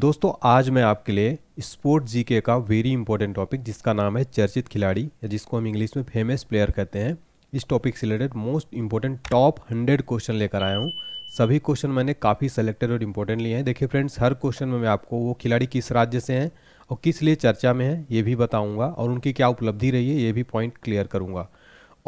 दोस्तों आज मैं आपके लिए स्पोर्ट जीके का वेरी इंपॉर्टेंट टॉपिक जिसका नाम है चर्चित खिलाड़ी या जिसको हम इंग्लिश में फेमस प्लेयर कहते हैं इस टॉपिक से related most important top hundred question लेकर आया हूँ सभी क्वेश्चन मैंने काफ़ी सेलेक्टेड और इम्पोर्टेंट लिए हैं देखिए फ्रेंड्स हर क्वेश्चन में मैं आपको वो खिलाड़ी किस राज्य से हैं और किस लिए चर्चा में है ये भी बताऊँगा और उनकी क्या उपलब्धि रही है ये भी पॉइंट क्लियर करूँगा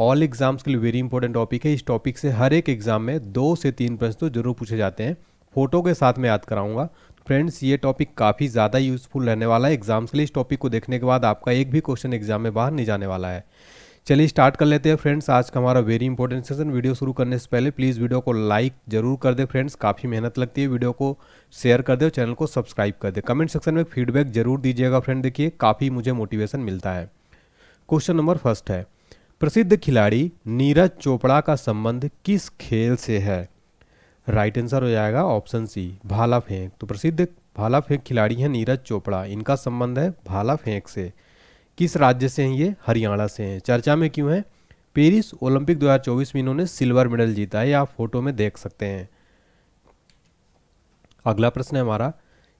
ऑल एग्जाम्स के लिए वेरी इंपॉर्टेंट टॉपिक है इस टॉपिक से हर एक एग्जाम में दो से तीन प्रश्न तो जरूर पूछे जाते हैं फोटो के साथ मैं याद कराऊंगा फ्रेंड्स ये टॉपिक काफ़ी ज़्यादा यूज़फुल रहने वाला है एग्जाम्स के लिए इस टॉपिक को देखने के बाद आपका एक भी क्वेश्चन एग्जाम में बाहर नहीं जाने वाला है चलिए स्टार्ट कर लेते हैं फ्रेंड्स आज का हमारा वेरी इंपॉर्टेंट सेशन वीडियो शुरू करने से पहले प्लीज़ वीडियो को लाइक जरूर कर दे फ्रेंड्स काफ़ी मेहनत लगती है वीडियो को शेयर कर दे और चैनल को सब्सक्राइब कर दे कमेंट सेक्शन में फीडबैक जरूर दीजिएगा फ्रेंड देखिए काफ़ी मुझे मोटिवेशन मिलता है क्वेश्चन नंबर फर्स्ट है प्रसिद्ध खिलाड़ी नीरज चोपड़ा का संबंध किस खेल से है राइट आंसर हो जाएगा ऑप्शन सी भाला फेंक तो प्रसिद्ध भाला फेंक खिलाड़ी हैं नीरज चोपड़ा इनका संबंध है भाला फेंक से किस राज्य से हैं ये हरियाणा से हैं चर्चा में क्यों है पेरिस ओलंपिक 2024 में इन्होंने सिल्वर मेडल जीता है आप फोटो में देख सकते हैं अगला प्रश्न है हमारा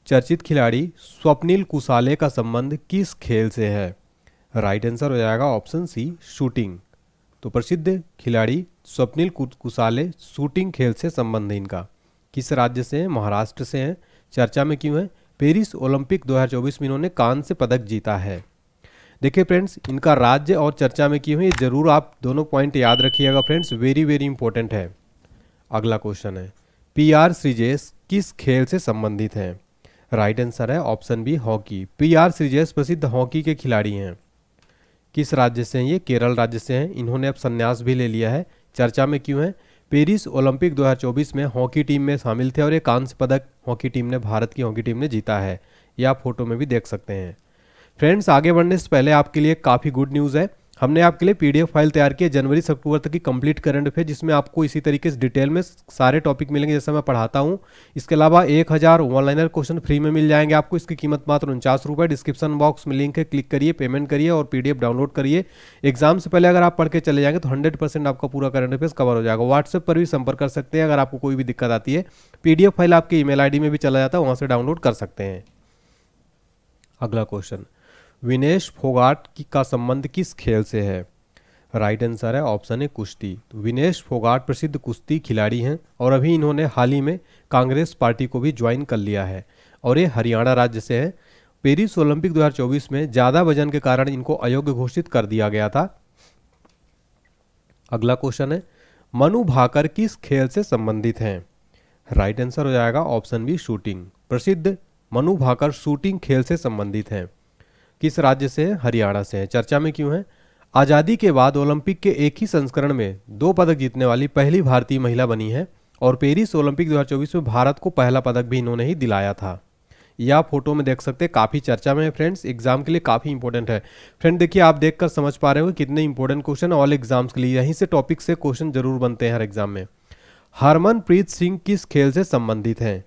चर्चित खिलाड़ी स्वप्निल कुशाले का संबंध किस खेल से है राइट आंसर हो जाएगा ऑप्शन सी शूटिंग तो प्रसिद्ध खिलाड़ी स्वप्निल कुशाले शूटिंग खेल से संबंध है इनका किस राज्य से हैं महाराष्ट्र से हैं चर्चा में क्यों है पेरिस ओलंपिक 2024 में इन्होंने कान से पदक जीता है देखिए फ्रेंड्स इनका राज्य और चर्चा में क्यों है ये जरूर आप दोनों पॉइंट याद रखिएगा फ्रेंड्स वेरी वेरी इंपॉर्टेंट है अगला क्वेश्चन है पी आर श्रीजेश किस खेल से संबंधित हैं राइट आंसर है option B hockey P R Sreejesh प्रसिद्ध हॉकी के खिलाड़ी हैं किस राज्य से हैं ये केरल राज्य से हैं इन्होंने अब संन्यास भी ले लिया है चर्चा में क्यों हैं पेरिस ओलंपिक 2024 में हॉकी टीम में शामिल थे और एक कांस्य पदक हॉकी टीम ने भारत की हॉकी टीम ने जीता है यह आप फोटो में भी देख सकते हैं फ्रेंड्स आगे बढ़ने से पहले आपके लिए काफ़ी गुड न्यूज़ है हमने आपके लिए पीडीएफ फाइल तैयार की है जनवरी से अक्टूबर तक की कंप्लीट करंट अफेयर जिसमें आपको इसी तरीके से डिटेल में सारे टॉपिक मिलेंगे जैसा मैं पढ़ाता हूँ इसके अलावा एक हज़ार ऑनलाइनर क्वेश्चन फ्री में मिल जाएंगे आपको इसकी कीमत मात्र उनचास रुपये डिस्क्रिप्शन बॉक्स में लिंक है क्लिक करिए पेमेंट करिए और पी डाउनलोड करिए एग्जाम से पहले अगर आप पढ़ के चले जाएंगे तो हंड्रेड आपका पूरा करंट अफेयर कवर हो जाएगा व्हाट्सएप पर भी संपर्क कर सकते हैं अगर आपको कोई भी दिक्कत आती है पी फाइल आपकी ई मेल में भी चला जाता है वहाँ से डाउनलोड कर सकते हैं अगला क्वेश्चन विनेश फोगाट की का संबंध किस खेल से है राइट आंसर है ऑप्शन ए कुश्ती तो विनेश फोगाट प्रसिद्ध कुश्ती खिलाड़ी हैं और अभी इन्होंने हाल ही में कांग्रेस पार्टी को भी ज्वाइन कर लिया है और ये हरियाणा राज्य से है पेरिस ओलंपिक 2024 में ज़्यादा वजन के कारण इनको अयोग्य घोषित कर दिया गया था अगला क्वेश्चन है मनु भाकर किस खेल से संबंधित हैं राइट आंसर हो जाएगा ऑप्शन बी शूटिंग प्रसिद्ध मनु भाकर शूटिंग खेल से संबंधित हैं किस राज्य से हैं हरियाणा से हैं चर्चा में क्यों हैं आज़ादी के बाद ओलंपिक के एक ही संस्करण में दो पदक जीतने वाली पहली भारतीय महिला बनी है और पेरिस ओलंपिक 2024 में भारत को पहला पदक भी इन्होंने ही दिलाया था यह फोटो में देख सकते हैं काफ़ी चर्चा में है फ्रेंड्स एग्जाम के लिए काफ़ी इंपॉर्टेंट है फ्रेंड देखिए आप देखकर समझ पा रहे हो कितने इंपॉर्टेंट क्वेश्चन ऑल एग्जाम्स के लिए यहीं से टॉपिक से क्वेश्चन जरूर बनते हैं हर एग्जाम में हरमनप्रीत सिंह किस खेल से संबंधित हैं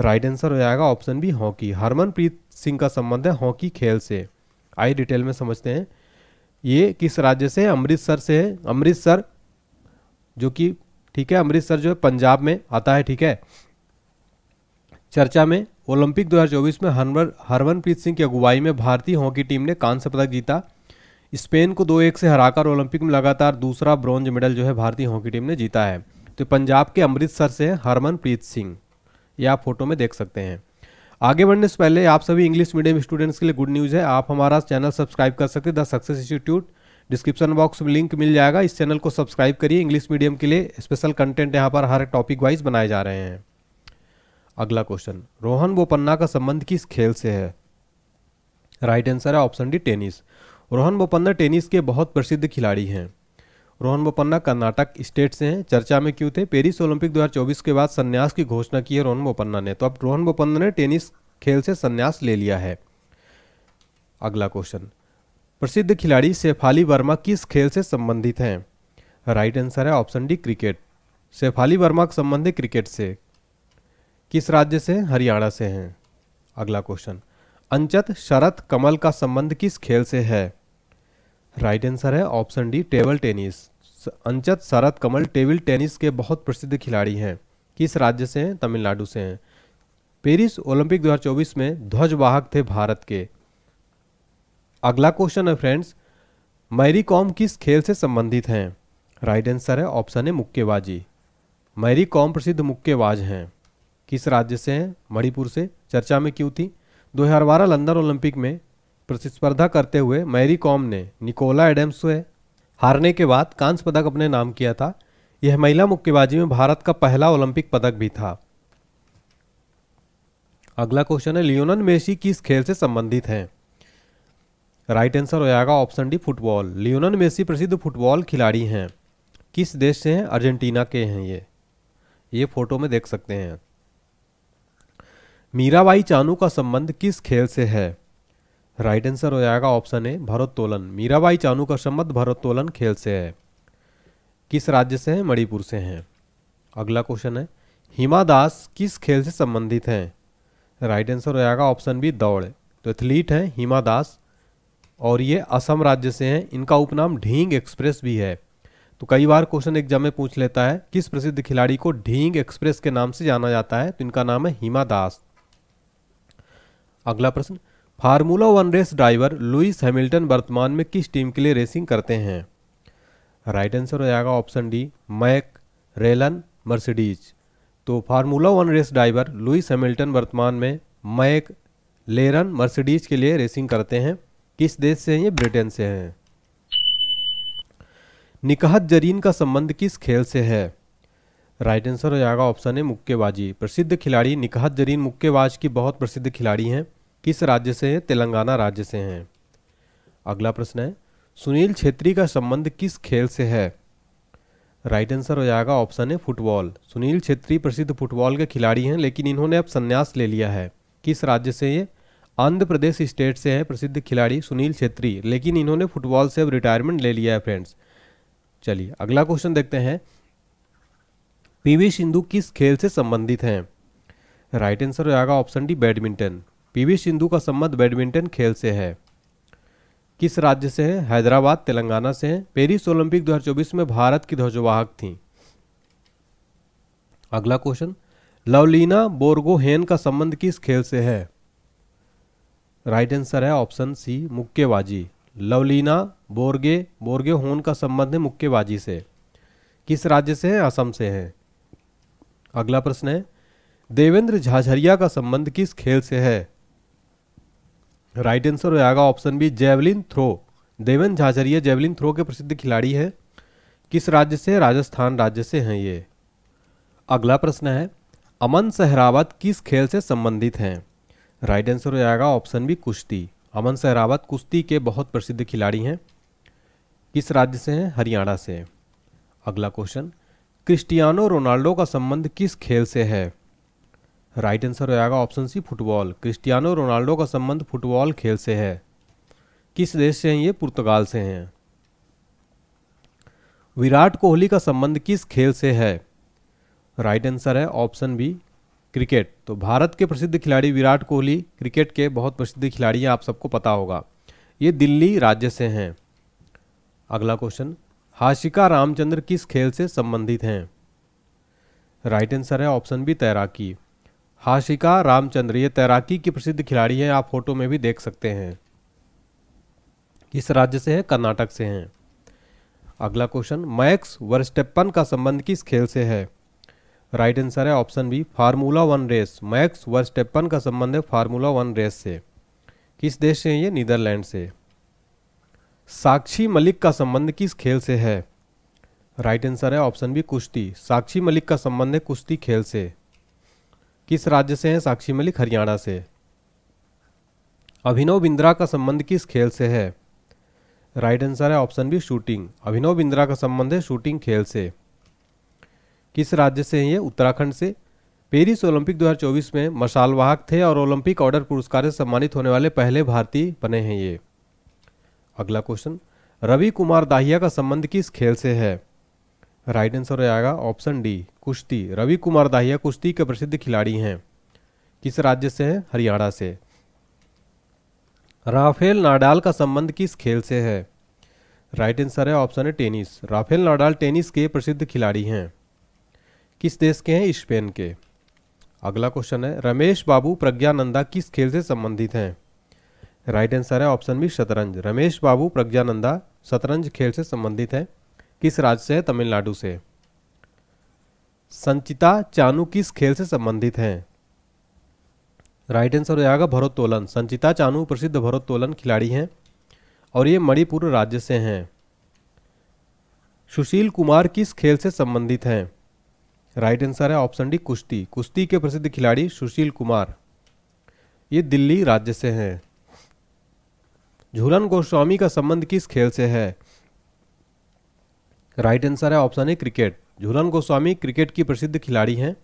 राइट आंसर हो जाएगा option B hockey Harmanpreet Singh का संबंध है हॉकी खेल से आई डिटेल में समझते हैं ये किस राज्य से अमृतसर से है अमृतसर जो कि ठीक है अमृतसर जो है पंजाब में आता है ठीक है चर्चा में ओलंपिक 2024 में हरमन हरमनप्रीत सिंह की अगुवाई में भारतीय हॉकी टीम ने कांस्य पदक जीता स्पेन को दो एक से हराकर ओलंपिक में लगातार दूसरा ब्रॉन्ज मेडल जो है भारतीय हॉकी टीम ने जीता है तो पंजाब के अमृतसर से हरमनप्रीत सिंह ये आप फोटो में देख सकते हैं आगे बढ़ने से पहले आप सभी इंग्लिश मीडियम स्टूडेंट्स के लिए गुड न्यूज़ है आप हमारा चैनल सब्सक्राइब कर सकते हैं the success institute description box में लिंक मिल जाएगा इस चैनल को सब्सक्राइब करिए इंग्लिश मीडियम के लिए स्पेशल कंटेंट यहाँ पर हर टॉपिक वाइज बनाए जा रहे हैं अगला क्वेश्चन रोहन बोपन्ना का संबंध किस खेल से है राइट आंसर है option D tennis Rohan Bopanna tennis के बहुत प्रसिद्ध खिलाड़ी हैं रोहन बोपन्ना कर्नाटक स्टेट से हैं चर्चा में क्यों थे पेरिस ओलंपिक 2024 के बाद संन्यास की घोषणा की है रोहन बोपन्ना ने तो अब रोहन बोपन्ना ने टेनिस खेल से संन्यास ले लिया है अगला क्वेश्चन प्रसिद्ध खिलाड़ी शेफाली वर्मा किस खेल से संबंधित हैं राइट आंसर है option D cricket Shafali Verma संबंध है क्रिकेट से किस राज्य से हरियाणा से हैं अगला क्वेश्चन अंचत शरत कमल का संबंध किस खेल से है राइट आंसर है ऑप्शन डी टेबल टेनिस अंचत शरद कमल टेबल टेनिस के बहुत प्रसिद्ध खिलाड़ी हैं किस राज्य से हैं तमिलनाडु से हैं पेरिस ओलंपिक 2024 में ध्वजवाहक थे भारत के अगला क्वेश्चन है फ्रेंड्स मैरी कॉम किस खेल से संबंधित हैं राइट आंसर है ऑप्शन है मुक्केबाजी मैरी कॉम प्रसिद्ध मुक्केबाज हैं किस राज्य से हैं मणिपुर से चर्चा में क्यों थी दो लंदन ओलंपिक में प्रतिस्पर्धा करते हुए मैरी कॉम ने निकोला एडम्स से हारने के बाद कांस्य पदक अपने नाम किया था यह महिला मुक्केबाजी में भारत का पहला ओलंपिक पदक भी था अगला क्वेश्चन है लियोनन मेसी किस खेल से संबंधित हैं राइट आंसर हो जाएगा option D football Lionel Messi प्रसिद्ध फुटबॉल खिलाड़ी हैं किस देश से हैं अर्जेंटीना के हैं ये ये फोटो में देख सकते हैं मीराबाई चानू का संबंध किस खेल से है राइट आंसर हो जाएगा ऑप्शन ए भरोत्तोलन मीराबाई चानू का संबंध भरोत्तोलन खेल से है किस राज्य से है मणिपुर से हैं अगला क्वेश्चन है हिमा दास किस खेल से संबंधित हैं राइट आंसर हो जाएगा ऑप्शन बी दौड़ तो एथलीट हैं हिमा दास और ये असम राज्य से हैं इनका उपनाम ढींग एक्सप्रेस भी है तो कई बार क्वेश्चन एग्जाम में पूछ लेता है किस प्रसिद्ध खिलाड़ी को ढींग एक्सप्रेस के नाम से जाना जाता है तो इनका नाम है हिमा दास अगला प्रश्न formula one race driver Lewis Hamilton वर्तमान में किस टीम के लिए रेसिंग करते हैं राइट आंसर हो जाएगा option D McLaren Mercedes तो formula one race driver Lewis Hamilton वर्तमान में मैक लेरन मर्सिडीज के लिए रेसिंग करते हैं किस देश से हैं ये ब्रिटेन से हैं निकाहत जरीन का संबंध किस खेल से है राइट आंसर हो जाएगा ऑप्शन है मुक्केबाजी प्रसिद्ध खिलाड़ी निकाहत जरीन मुक्केबाज की बहुत प्रसिद्ध खिलाड़ी हैं किस राज्य से हैं तेलंगाना राज्य से हैं अगला प्रश्न है सुनील छेत्री का संबंध किस खेल से है राइट आंसर हो जाएगा ऑप्शन है फुटबॉल सुनील छेत्री प्रसिद्ध फुटबॉल के खिलाड़ी हैं लेकिन इन्होंने अब संन्यास ले लिया है किस राज्य से ये आंध्र प्रदेश स्टेट से हैं प्रसिद्ध खिलाड़ी सुनील छेत्री लेकिन इन्होंने फुटबॉल से अब रिटायरमेंट ले लिया है फ्रेंड्स चलिए अगला क्वेश्चन देखते हैं पीवी सिंधु किस खेल से संबंधित हैं राइट आंसर हो जाएगा option D badminton PV Sindhu का संबंध बैडमिंटन खेल से है किस राज्य से है हैदराबाद तेलंगाना से हैं पेरिस ओलंपिक 2024 में भारत की ध्वजवाहक थी अगला क्वेश्चन लवलीना बोर्गोहेन का संबंध किस खेल से है राइट आंसर है ऑप्शन सी मुक्केबाजी लवलीना बोर्गे बोर्गेहोन होन का संबंध है मुक्केबाजी से किस राज्य से है असम से है अगला प्रश्न है देवेंद्र झाझरिया का संबंध किस खेल से है राइट आंसर हो जाएगा ऑप्शन बी जेवलिन थ्रो देवन झाझरिया जेवलिन थ्रो के प्रसिद्ध खिलाड़ी है किस राज्य से राजस्थान राज्य से हैं ये अगला प्रश्न है अमन सहरावत किस खेल से संबंधित हैं राइट आंसर हो जाएगा ऑप्शन बी कुश्ती अमन सहरावत कुश्ती के बहुत प्रसिद्ध खिलाड़ी हैं किस राज्य से हैं हरियाणा से अगला क्वेश्चन क्रिस्टियानो रोनाल्डो का संबंध किस खेल से है राइट आंसर हो जाएगा option C football Cristiano Ronaldo का संबंध फुटबॉल खेल से है किस देश से हैं ये पुर्तगाल से हैं विराट कोहली का संबंध किस खेल से है राइट आंसर है ऑप्शन बी क्रिकेट तो भारत के प्रसिद्ध खिलाड़ी विराट कोहली क्रिकेट के बहुत प्रसिद्ध खिलाड़ी हैं आप सबको पता होगा ये दिल्ली राज्य से हैं अगला क्वेश्चन हाशिका रामचंद्र किस खेल से संबंधित हैं राइट आंसर है ऑप्शन बी तैराकी हाशिका रामचंद्र ये तैराकी की प्रसिद्ध खिलाड़ी हैं आप फोटो में भी देख सकते हैं किस राज्य से हैं कर्नाटक से हैं अगला क्वेश्चन मैक्स वर्स्टेपन का संबंध किस खेल से है राइट आंसर है option B formula one race Max Verstappen का संबंध है फार्मूला वन रेस से किस देश से है ये नीदरलैंड से साक्षी मलिक का संबंध किस खेल से है राइट आंसर है ऑप्शन बी कुश्ती साक्षी मलिक का संबंध है कुश्ती खेल से किस राज्य से हैं साक्षी मलिक हरियाणा से अभिनव बिंद्रा का संबंध किस खेल से है राइट आंसर है option B shooting Abhinav Bindra का संबंध है शूटिंग खेल से किस राज्य से हैं ये उत्तराखंड से पेरिस ओलंपिक 2024 में मशाल वाहक थे और ओलंपिक ऑर्डर पुरस्कार से सम्मानित होने वाले पहले भारतीय बने हैं ये अगला क्वेश्चन रवि कुमार दाहिया का संबंध किस खेल से है राइट आंसर हो जाएगा ऑप्शन डी कुश्ती रवि कुमार दाहिया कुश्ती के प्रसिद्ध खिलाड़ी हैं किस राज्य से हैं हरियाणा से राफेल नाडाल का संबंध किस खेल से है राइट आंसर है ऑप्शन है टेनिस राफेल नाडाल टेनिस के प्रसिद्ध खिलाड़ी हैं किस देश के हैं स्पेन के अगला क्वेश्चन है रमेश बाबू प्रज्ञानंदा किस खेल से संबंधित हैं राइट आंसर है ऑप्शन बी शतरंज रमेश बाबू प्रज्ञानंदा शतरंज खेल से संबंधित हैं किस राज्य से है तमिलनाडु से संचिता चानू किस खेल से संबंधित हैं राइट आंसर हो जाएगा भरोत्तोलन संचिता चानू प्रसिद्ध भरोत्तोलन खिलाड़ी हैं और ये मणिपुर राज्य से हैं सुशील कुमार किस खेल से संबंधित हैं राइट आंसर है ऑप्शन डी कुश्ती कुश्ती के प्रसिद्ध खिलाड़ी सुशील कुमार ये दिल्ली राज्य से हैं झूलन गोस्वामी का संबंध किस खेल से है राइट आंसर है option A cricket Jhulan Goswami cricket की प्रसिद्ध खिलाड़ी हैं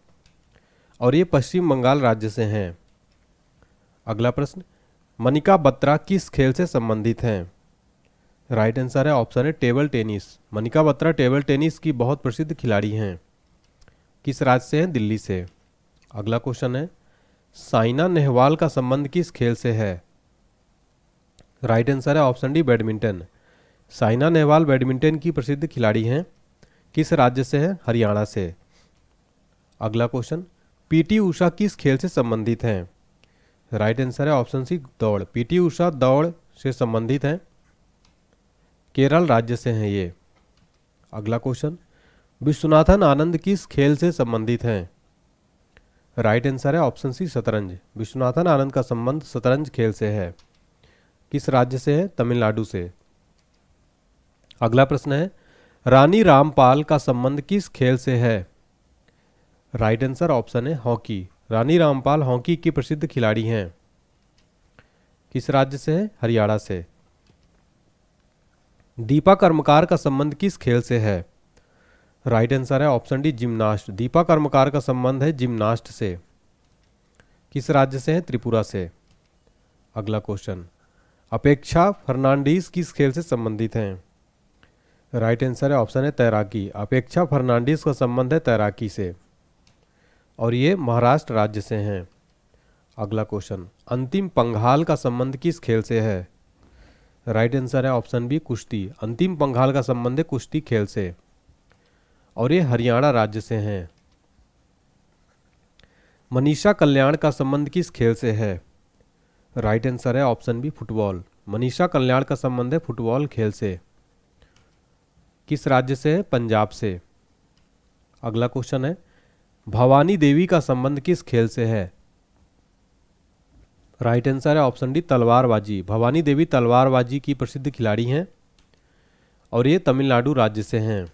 और ये पश्चिम बंगाल राज्य से हैं अगला प्रश्न मनिका बत्रा किस खेल से संबंधित हैं राइट आंसर है ऑप्शन है table tennis Manika Batra table tennis की बहुत प्रसिद्ध खिलाड़ी हैं किस राज्य से हैं दिल्ली से अगला क्वेश्चन है साइना नेहवाल का संबंध किस खेल से है राइट आंसर है option D badminton Saina Nehwal badminton की प्रसिद्ध खिलाड़ी हैं किस राज्य से हैं हरियाणा से अगला क्वेश्चन पीटी उषा किस खेल से संबंधित हैं राइट आंसर है ऑप्शन सी दौड़ पीटी उषा दौड़ से संबंधित हैं केरल राज्य से हैं ये अगला क्वेश्चन विश्वनाथन आनंद किस खेल से संबंधित हैं राइट आंसर है ऑप्शन सी शतरंज विश्वनाथन आनंद का संबंध शतरंज खेल से है किस राज्य से है तमिलनाडु से अगला प्रश्न है रानी रामपाल का संबंध किस खेल से है राइट आंसर ऑप्शन है हॉकी रानी रामपाल हॉकी की प्रसिद्ध खिलाड़ी हैं किस राज्य से है हरियाणा से दीपा कर्मकार का संबंध किस खेल से है राइट आंसर है option D gymnast Dipa Karmakar का संबंध है जिम्नास्ट से किस राज्य से है त्रिपुरा से अगला क्वेश्चन अपेक्षा फर्नांडीज किस खेल से संबंधित हैं राइट आंसर है ऑप्शन है तैराकी अपेक्षा फर्नांडिस का संबंध है तैराकी से और ये महाराष्ट्र राज्य से हैं अगला क्वेश्चन अंतिम पंघाल का संबंध किस खेल से है राइट आंसर है ऑप्शन बी कुश्ती अंतिम पंघाल का संबंध है कुश्ती खेल से और ये हरियाणा राज्य से हैं मनीषा कल्याण का संबंध किस खेल से है राइट आंसर है option B football Manisha Kalyan का संबंध है फुटबॉल खेल से किस राज्य से है पंजाब से अगला क्वेश्चन है भवानी देवी का संबंध किस खेल से है राइट आंसर है ऑप्शन डी तलवारबाजी भवानी देवी तलवारबाजी की प्रसिद्ध खिलाड़ी हैं और ये तमिलनाडु राज्य से हैं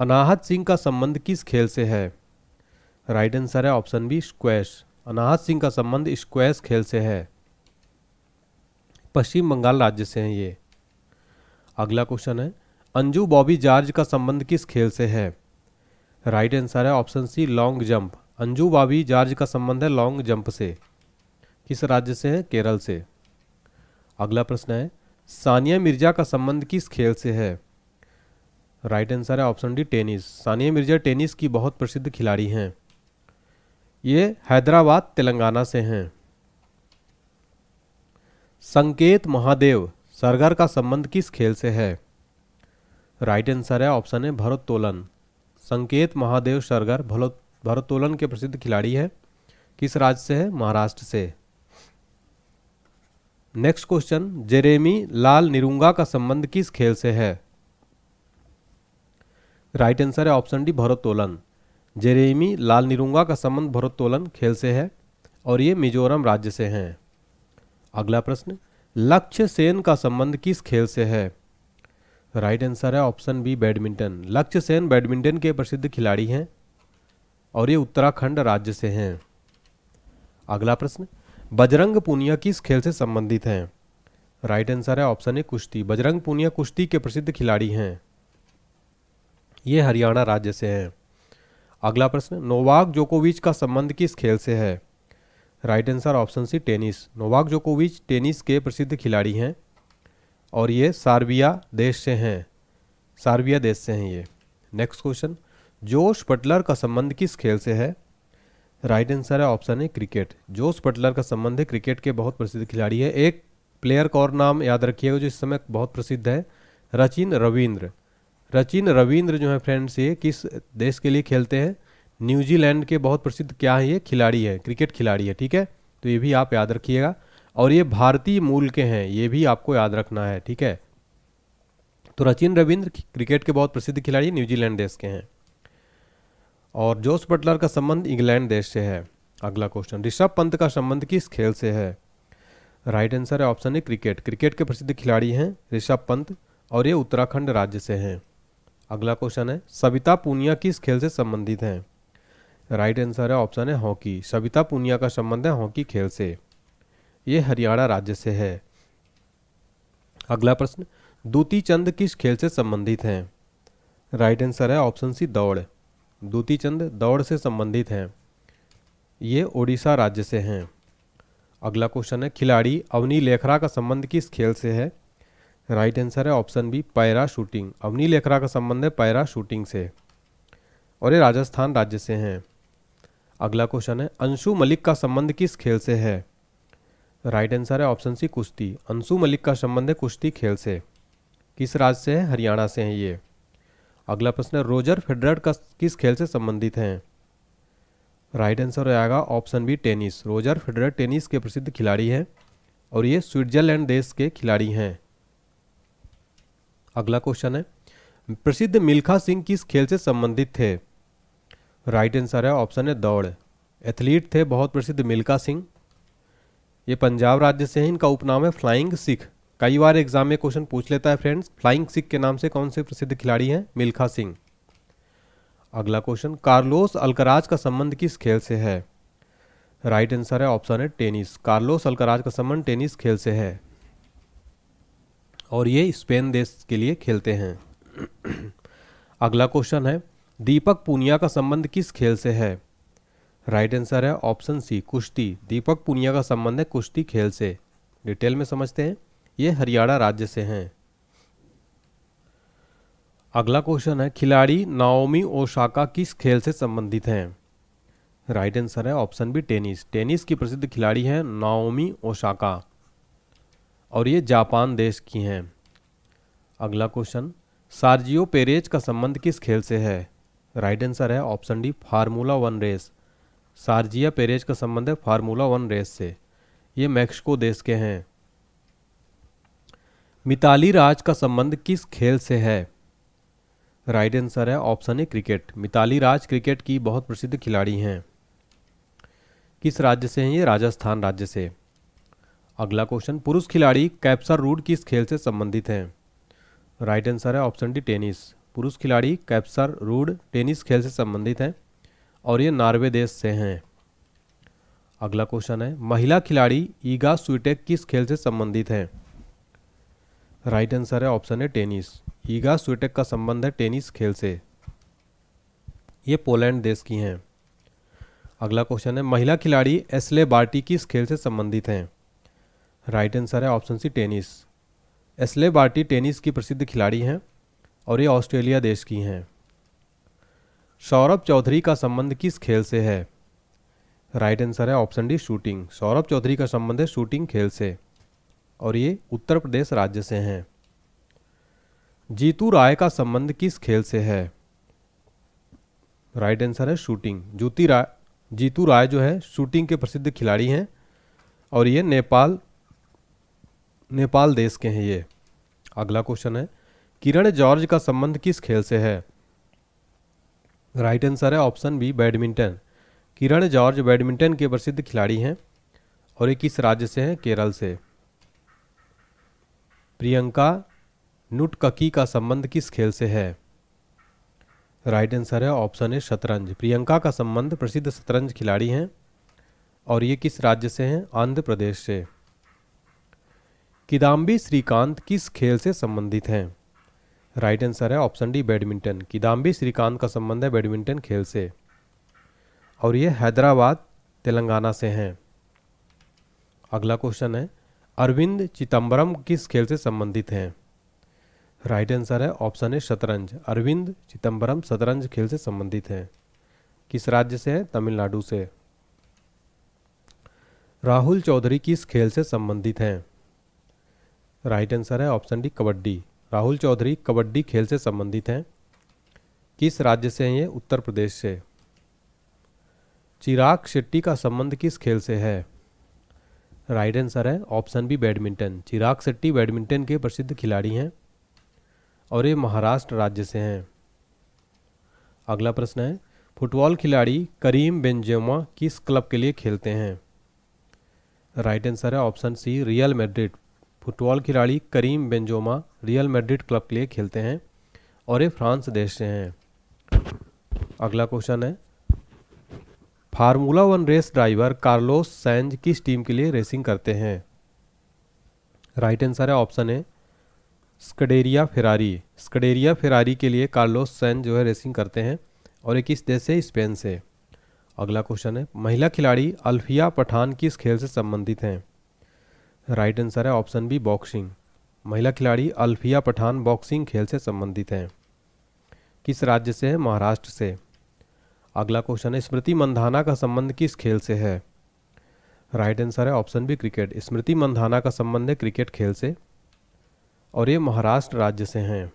अनाहत सिंह का संबंध किस खेल से है राइट आंसर है option B squash Anahat Singh का संबंध स्क्वैश खेल से है पश्चिम बंगाल राज्य से हैं ये अगला क्वेश्चन है अंजू बॉबी जॉर्ज का संबंध किस खेल से है राइट आंसर है option C long jump Anju Bobby George का संबंध है लॉन्ग जंप से किस राज्य से है केरल से अगला प्रश्न है सानिया मिर्जा का संबंध किस खेल से है राइट आंसर है option D tennis Sania Mirza tennis की बहुत प्रसिद्ध खिलाड़ी हैं ये हैदराबाद तेलंगाना से हैं संकेत महादेव सरगर का संबंध किस खेल से है राइट आंसर है ऑप्शन है भरोत्तोलन संकेत महादेव सरगर भरोत्तोलन के प्रसिद्ध खिलाड़ी है किस राज्य से है महाराष्ट्र से next question Jeremy Lalrinnunga का संबंध किस खेल से है राइट आंसर है ऑप्शन डी भरोत्तोलन जेरेमी लाल निरुंगा का संबंध भरोत्तोलन खेल से है और ये मिजोरम राज्य से हैं अगला प्रश्न लक्ष्य सेन का संबंध किस खेल से है राइट आंसर है option B badminton Lakshya Sen badminton के प्रसिद्ध खिलाड़ी हैं और ये उत्तराखंड राज्य से हैं अगला प्रश्न बजरंग पुनिया किस खेल से संबंधित हैं राइट आंसर है ऑप्शन ए कुश्ती बजरंग पुनिया कुश्ती के प्रसिद्ध खिलाड़ी हैं ये हरियाणा राज्य से हैं अगला प्रश्न नोवाक जोकोविच का संबंध किस खेल से है right answer option C tennis Novak जोकोविच टेनिस के प्रसिद्ध खिलाड़ी हैं और ये सार्बिया देश से हैं सार्बिया देश से हैं ये नेक्स्ट क्वेश्चन जोश बटलर का संबंध किस खेल से है राइट आंसर है ऑप्शन है क्रिकेट जोश बटलर का संबंध है क्रिकेट के बहुत प्रसिद्ध खिलाड़ी है एक प्लेयर का और नाम याद रखिएगा जो इस समय बहुत प्रसिद्ध है रचिन रविंद्र रचिन रविंद्र जो है फ्रेंड्स ये किस देश के लिए खेलते हैं न्यूजीलैंड के बहुत प्रसिद्ध क्या है ये खिलाड़ी है क्रिकेट खिलाड़ी है ठीक है तो ये भी आप याद रखिएगा और ये भारतीय मूल के हैं ये भी आपको याद रखना है ठीक है तो रचिन रविंद्र क्रिकेट के बहुत प्रसिद्ध खिलाड़ी न्यूजीलैंड देश के हैं और जोस बटलर का संबंध इंग्लैंड देश से है अगला क्वेश्चन ऋषभ पंत का संबंध किस खेल से है राइट आंसर है ऑप्शन ए क्रिकेट क्रिकेट के प्रसिद्ध खिलाड़ी हैं ऋषभ पंत और ये उत्तराखंड राज्य से हैं अगला क्वेश्चन है सविता पूनिया किस खेल से संबंधित हैं राइट आंसर है ऑप्शन है हॉकी सविता पूनिया का संबंध है हॉकी खेल से ये हरियाणा राज्य से है अगला प्रश्न दूती चंद किस खेल से संबंधित हैं राइट आंसर है ऑप्शन सी दौड़ दूती चंद दौड़ से संबंधित हैं ये ओडिशा राज्य से हैं अगला क्वेश्चन है खिलाड़ी अवनी लेखरा का संबंध किस खेल से है राइट आंसर है option B para shooting Avani Lekhara का संबंध है पैरा शूटिंग से और ये राजस्थान राज्य से हैं अगला क्वेश्चन है अंशु मलिक का संबंध किस खेल से है राइट आंसर है ऑप्शन सी कुश्ती अंशु मलिक का संबंध है कुश्ती खेल से किस राज्य से है हरियाणा से हैं ये अगला प्रश्न है रोजर फेडरर का किस खेल से संबंधित हैं राइट आंसर हो जाएगा option B tennis Roger Federer tennis के प्रसिद्ध खिलाड़ी हैं और ये स्विट्जरलैंड देश के खिलाड़ी हैं अगला क्वेश्चन है प्रसिद्ध मिल्खा सिंह किस खेल से संबंधित थे राइट आंसर है ऑप्शन है दौड़ एथलीट थे बहुत प्रसिद्ध मिल्खा सिंह ये पंजाब राज्य से है इनका उपनाम है फ्लाइंग सिख कई बार एग्जाम में क्वेश्चन पूछ लेता है फ्रेंड्स फ्लाइंग सिख के नाम से कौन से प्रसिद्ध खिलाड़ी हैं मिल्खा सिंह अगला क्वेश्चन कार्लोस अलकराज का संबंध किस खेल से है राइट आंसर है ऑप्शन है टेनिस कार्लोस अलकराज का संबंध टेनिस खेल से है और ये स्पेन देश के लिए खेलते हैं अगला क्वेश्चन है दीपक पूनिया का संबंध किस खेल से है राइट आंसर है ऑप्शन सी कुश्ती दीपक पुनिया का संबंध है कुश्ती खेल से डिटेल में समझते हैं ये हरियाणा राज्य से हैं अगला क्वेश्चन है खिलाड़ी नाओमी ओशाका किस खेल से संबंधित हैं राइट आंसर है ऑप्शन बी टेनिस टेनिस की प्रसिद्ध खिलाड़ी हैं नाओमी ओशाका और ये जापान देश की हैं अगला क्वेश्चन सार्जियो पेरेज का संबंध किस खेल से है राइट आंसर है option D formula one race Sergio Perez का संबंध है फार्मूला वन रेस से ये मैक्सिको देश के हैं मिताली राज का संबंध किस खेल से है राइट आंसर है option A cricket Mithali Raj cricket की बहुत प्रसिद्ध खिलाड़ी हैं किस राज्य से हैं ये राजस्थान राज्य से अगला क्वेश्चन पुरुष खिलाड़ी कैप्सर रूड किस खेल से संबंधित हैं राइट आंसर है ऑप्शन डी टेनिस पुरुष खिलाड़ी कैप्सर रूड टेनिस खेल से संबंधित हैं और ये नार्वे देश से हैं अगला क्वेश्चन है महिला खिलाड़ी ईगा स्वीटेक किस खेल से संबंधित है राइट आंसर है ऑप्शन है टेनिस ईगा स्वीटेक का संबंध है टेनिस खेल से ये पोलैंड देश की हैं अगला क्वेश्चन है महिला खिलाड़ी एसले बार्टी किस खेल से संबंधित हैं राइट आंसर है option C tennis Ashleigh Barty tennis की प्रसिद्ध खिलाड़ी हैं और ये ऑस्ट्रेलिया देश की हैं सौरभ चौधरी का संबंध किस खेल से है राइट आंसर है option D shooting Saurabh Chaudhary का संबंध है शूटिंग खेल से और ये उत्तर प्रदेश राज्य से हैं जीतू राय का संबंध किस खेल से है राइट आंसर है शूटिंग ज्योति राय जीतू राय जो है शूटिंग के प्रसिद्ध खिलाड़ी हैं और ये नेपाल नेपाल देश के हैं ये अगला क्वेश्चन है किरण जॉर्ज का संबंध किस खेल से है राइट आंसर है option B badminton Kiran George badminton के प्रसिद्ध खिलाड़ी हैं और ये किस राज्य से हैं केरल से प्रियंका नुटककी का संबंध किस खेल से है राइट आंसर है ऑप्शन ए शतरंज प्रियंका का संबंध प्रसिद्ध शतरंज खिलाड़ी हैं और ये किस राज्य से हैं आंध्र प्रदेश से किदाम्बी श्रीकांत किस खेल से संबंधित हैं राइट आंसर है option D badminton Kidambi Srikanth का संबंध है बैडमिंटन खेल से और ये हैदराबाद तेलंगाना से हैं अगला क्वेश्चन है अरविंद चिदम्बरम किस खेल से संबंधित हैं राइट आंसर है ऑप्शन ए शतरंज अरविंद चिदम्बरम शतरंज खेल से संबंधित हैं किस राज्य से है तमिलनाडु से राहुल चौधरी किस खेल से संबंधित हैं राइट आंसर है ऑप्शन डी कबड्डी राहुल चौधरी कबड्डी खेल से संबंधित हैं किस राज्य से हैं ये उत्तर प्रदेश से चिराग शेट्टी का संबंध किस खेल से है राइट आंसर है option B badminton Chirag Shetty badminton के प्रसिद्ध खिलाड़ी हैं और ये महाराष्ट्र राज्य से हैं अगला प्रश्न है फुटबॉल खिलाड़ी करीम बेंजेमा किस क्लब के लिए खेलते हैं राइट आंसर है option C Real Madrid football खिलाड़ी Karim Benzema Real Madrid club के लिए खेलते हैं और ये फ्रांस देश से हैं अगला क्वेश्चन है formula one race driver Carlos Sainz किस टीम के लिए रेसिंग करते हैं राइट आंसर है option A Scuderia Ferrari Scuderia Ferrari के लिए कार्लोस सैन जो है रेसिंग करते हैं और ये किस देश से स्पेन से अगला क्वेश्चन है महिला खिलाड़ी अल्फिया पठान किस खेल से संबंधित हैं राइट आंसर है ऑप्शन बी बॉक्सिंग महिला खिलाड़ी अल्फिया पठान बॉक्सिंग खेल से संबंधित हैं किस राज्य से है महाराष्ट्र से अगला क्वेश्चन है स्मृति मंधाना का संबंध किस खेल से है राइट आंसर है option B cricket Smriti Mandhana का संबंध है क्रिकेट खेल से और ये महाराष्ट्र राज्य से हैं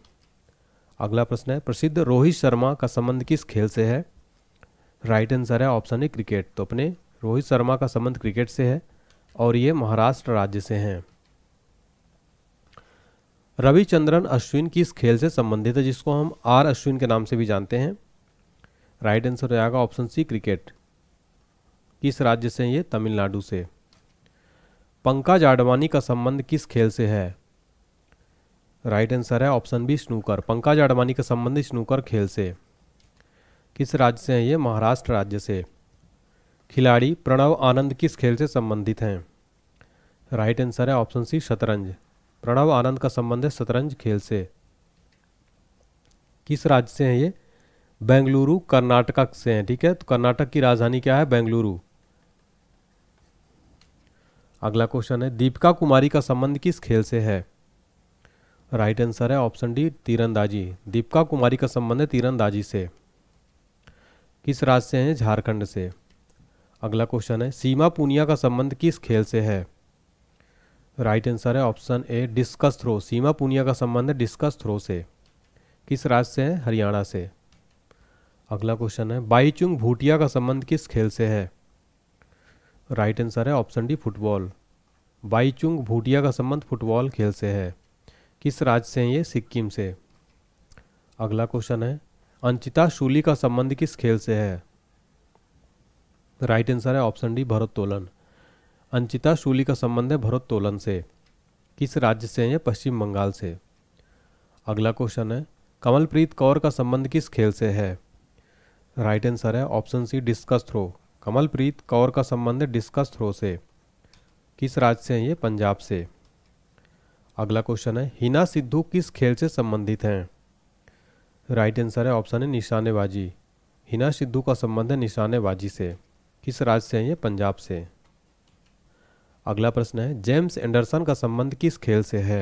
अगला प्रश्न है प्रसिद्ध रोहित शर्मा का संबंध किस खेल से है राइट आंसर है ऑप्शन ए क्रिकेट तो अपने रोहित शर्मा का संबंध क्रिकेट से है और ये महाराष्ट्र राज्य से हैं रविचंद्रन अश्विन की इस खेल से संबंधित है जिसको हम आर अश्विन के नाम से भी जानते हैं राइट आंसर हो जाएगा ऑप्शन सी क्रिकेट किस राज्य से ये तमिलनाडु से पंकज आडवाणी का संबंध किस खेल से है राइट आंसर है option B snooker Pankaj Advani का संबंध स्नूकर खेल से किस राज्य से है ये महाराष्ट्र राज्य से खिलाड़ी प्रणव आनंद किस खेल से संबंधित हैं राइट आंसर है ऑप्शन सी शतरंज प्रणव आनंद का संबंध है शतरंज खेल से किस राज्य से हैं ये बेंगलुरु कर्नाटका से हैं ठीक है तो कर्नाटक की राजधानी क्या है बेंगलुरु अगला क्वेश्चन है दीपिका कुमारी का संबंध किस खेल से है राइट आंसर है ऑप्शन डी तीरंदाजी दीपिका कुमारी का संबंध है तीरंदाजी से किस राज्य से हैं झारखंड से अगला क्वेश्चन है सीमा पुनिया का संबंध किस खेल से है राइट आंसर है option A discus throw Seema Punia का संबंध है डिस्कस थ्रो से किस राज्य से है हरियाणा से अगला क्वेश्चन है बाईचुंग भूटिया का संबंध किस खेल से है राइट आंसर है option D football Baichung Bhutia का संबंध फुटबॉल खेल से है किस राज्य से हैं ये सिक्किम से अगला क्वेश्चन है अंचिता शूली का संबंध किस खेल से है राइट आंसर है ऑप्शन डी भरोत्तोलन अंचिता शूली का संबंध है भरोत्तोलन से किस राज्य से है पश्चिम बंगाल से अगला क्वेश्चन है कमलप्रीत कौर का संबंध किस खेल से है राइट आंसर है option C discus throw Kamalpreet Kaur का संबंध है डिस्कस थ्रो से किस राज्य से है ये पंजाब से अगला क्वेश्चन है हिना सिद्धू किस खेल से संबंधित हैं राइट आंसर है ऑप्शन है निशानेबाजी हिना सिद्धू का संबंध है निशानेबाजी से किस राज्य से हैं ये पंजाब से अगला प्रश्न है जेम्स एंडरसन का संबंध किस खेल से है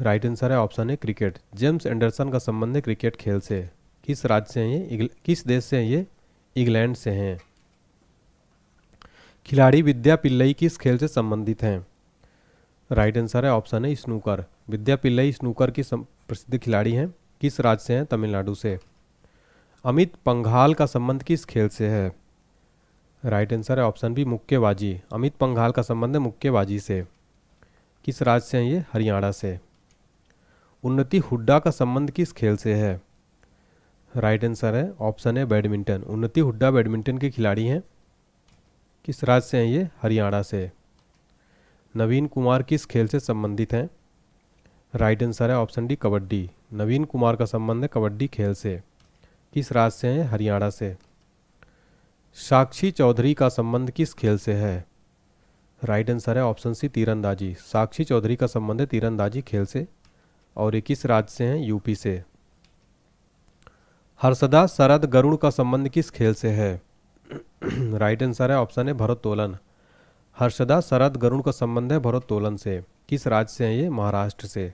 राइट आंसर है ऑप्शन है क्रिकेट जेम्स एंडरसन का संबंध है क्रिकेट खेल से किस राज्य से हैं ये किस देश से हैं ये इंग्लैंड से हैं खिलाड़ी विद्या पिल्लई किस खेल से संबंधित हैं राइट आंसर है ऑप्शन है स्नूकर विद्या पिल्लई स्नूकर की प्रसिद्ध खिलाड़ी हैं किस राज्य से हैं तमिलनाडु से अमित पंघाल का संबंध किस खेल से है राइट आंसर है ऑप्शन बी मुक्केबाजी अमित पंघाल का संबंध है मुक्केबाजी से किस राज्य से हैं ये हरियाणा से उन्नति हुड्डा का संबंध किस खेल से है राइट आंसर है ऑप्शन है बैडमिंटन उन्नति हुड्डा बैडमिंटन के खिलाड़ी हैं किस राज्य से हैं ये हरियाणा से नवीन कुमार किस खेल से संबंधित हैं राइट आंसर है ऑप्शन डी कबड्डी नवीन कुमार का संबंध है कबड्डी खेल से किस राज्य से हैं हरियाणा से साक्षी चौधरी का संबंध किस खेल से है राइट आंसर है ऑप्शन सी तीरंदाजी साक्षी चौधरी का संबंध है तीरंदाजी खेल से और ये किस राज्य से हैं यूपी से हर्षदा शरद गरुड़ का संबंध किस खेल से है राइट आंसर है ऑप्शन है भरोत्तोलन हर्षदा शरद गरुड़ का संबंध है भरोत्तोलन से किस राज्य से हैं ये महाराष्ट्र से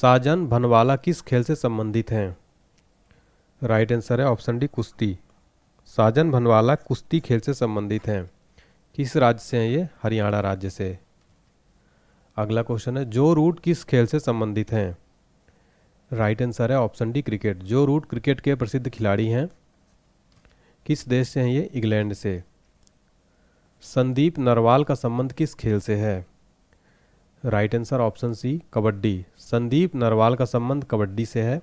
साजन भनवाला किस खेल से संबंधित हैं राइट आंसर है ऑप्शन डी कुश्ती साजन भनवाला कुश्ती खेल से संबंधित हैं किस राज्य से हैं ये हरियाणा राज्य से अगला क्वेश्चन है जो रूट किस खेल से संबंधित हैं राइट आंसर है option D cricket Joe Root cricket के प्रसिद्ध खिलाड़ी हैं किस देश से हैं ये इंग्लैंड से संदीप नरवाल का संबंध किस खेल से है right answer option C kabaddi Sandeep Narwal का संबंध कबड्डी से है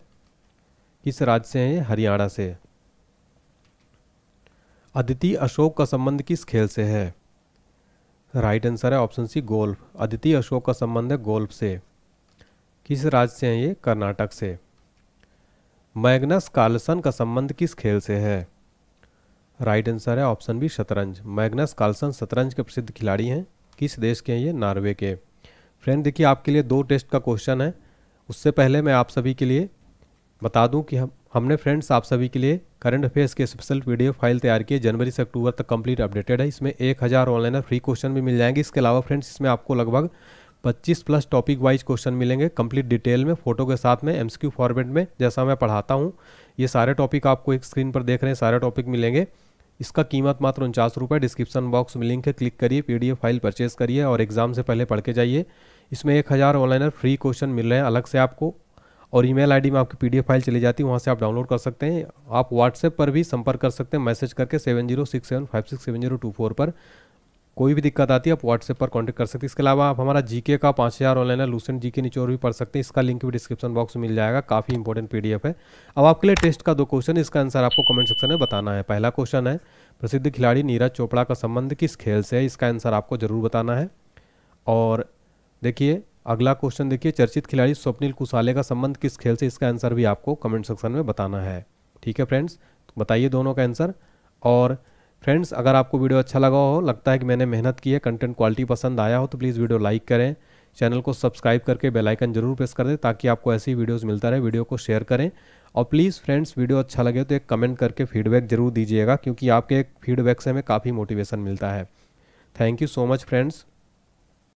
किस राज्य से हैं ये हरियाणा से अदिति अशोक का संबंध किस खेल से है राइट आंसर है option C golf Aditi Ashok का संबंध है गोल्फ से किस राज्य से हैं ये कर्नाटक से मैग्नस कार्लसन का संबंध किस खेल से है राइट आंसर है ऑप्शन बी शतरंज मैग्नस कार्लसन शतरंज के प्रसिद्ध खिलाड़ी हैं किस देश के हैं ये नॉर्वे के फ्रेंड देखिए आपके लिए दो टेस्ट का क्वेश्चन है उससे पहले मैं आप सभी के लिए बता दूं कि हम हमने फ्रेंड्स आप सभी के लिए करंट अफेयर्स के स्पेशल वीडियो फाइल तैयार की है जनवरी से अक्टूबर तक कंप्लीट अपडेटेड है इसमें एक हज़ार ऑनलाइनर फ्री क्वेश्चन भी मिल जाएंगे इसके अलावा फ्रेंड्स इसमें आपको लगभग 25 प्लस टॉपिक वाइज क्वेश्चन मिलेंगे कंप्लीट डिटेल में फोटो के साथ में एम फॉर्मेट में जैसा मैं पढ़ाता हूँ ये सारे टॉपिक आपको एक स्क्रीन पर देख रहे हैं सारे टॉपिक मिलेंगे इसका कीमत मात्र उनचास रुपये डिस्क्रिप्शन बॉक्स में लिंक है क्लिक करिए पी फाइल परचेज करिए और एग्ज़ाम से पहले पढ़ के जाइए इसमें एक हज़ार ऑनलाइनर फ्री क्वेश्चन मिल रहे हैं अलग से आपको और ईमेल आईडी में आपकी पीडीएफ फाइल चली जाती है वहाँ से आप डाउनलोड कर सकते हैं आप व्हाट्सएप पर भी संपर्क कर सकते हैं मैसेज करके seven zero six seven five six seven zero two four पर कोई भी दिक्कत आती है आप व्हाट्सएप पर कॉन्टैक्ट कर सकते हैं इसके अलावा आप हमारा जीके का पाँच हज़ार ऑनलाइन है लूसेंट जीके निचोर भी पढ़ सकते हैं इसका लिंक भी डिस्क्रिप्शन बॉक्स में मिल जाएगा काफ़ी इंपॉर्टेंट पीडीएफ है अब आपके लिए टेस्ट का दो क्वेश्चन इसका आंसर आपको कमेंट सेक्शन में बताना है पहला क्वेश्चन है प्रसिद्ध खिलाड़ी नीरज चोपड़ा का संबंध किस खेल से है इसका आंसर आपको ज़रूर बताना है और देखिए अगला क्वेश्चन देखिए चर्चित खिलाड़ी स्वप्निल कुसाले का संबंध किस खेल से इसका आंसर भी आपको कमेंट सेक्शन में बताना है ठीक है फ्रेंड्स तो बताइए दोनों का आंसर और फ्रेंड्स अगर आपको वीडियो अच्छा लगा हो लगता है कि मैंने मेहनत की है कंटेंट क्वालिटी पसंद आया हो तो प्लीज़ वीडियो लाइक करें चैनल को सब्सक्राइब करके बेल आइकन जरूर प्रेस कर दें ताकि आपको ऐसी वीडियोस मिलता रहे वीडियो को शेयर करें और प्लीज़ फ्रेंड्स वीडियो अच्छा लगे तो एक कमेंट करके फीडबैक जरूर दीजिएगा क्योंकि आपके एक फीडबैक से हमें काफ़ी मोटिवेशन मिलता है thank you so much friends